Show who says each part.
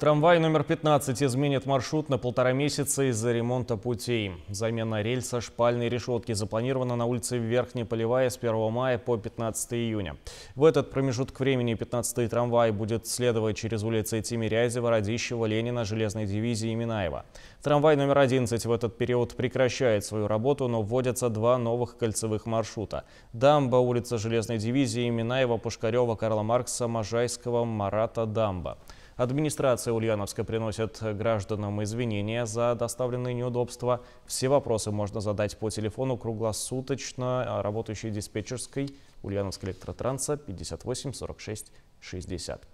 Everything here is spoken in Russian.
Speaker 1: Трамвай номер 15 изменит маршрут на полтора месяца из-за ремонта путей. Замена рельса шпальной решетки запланирована на улице Верхней Полевая с 1 мая по 15 июня. В этот промежуток времени 15-й трамвай будет следовать через улицы Тимирязева, Радищева, Ленина, Железной дивизии и Минаева. Трамвай номер 11 в этот период прекращает свою работу, но вводятся два новых кольцевых маршрута. Дамба, улица Железной дивизии, Минаева, Пушкарева, Карла Маркса, Можайского, Марата, Дамба. Администрация Ульяновска приносит гражданам извинения за доставленные неудобства. Все вопросы можно задать по телефону круглосуточно а работающей диспетчерской Ульяновск электротранса 58 46 60.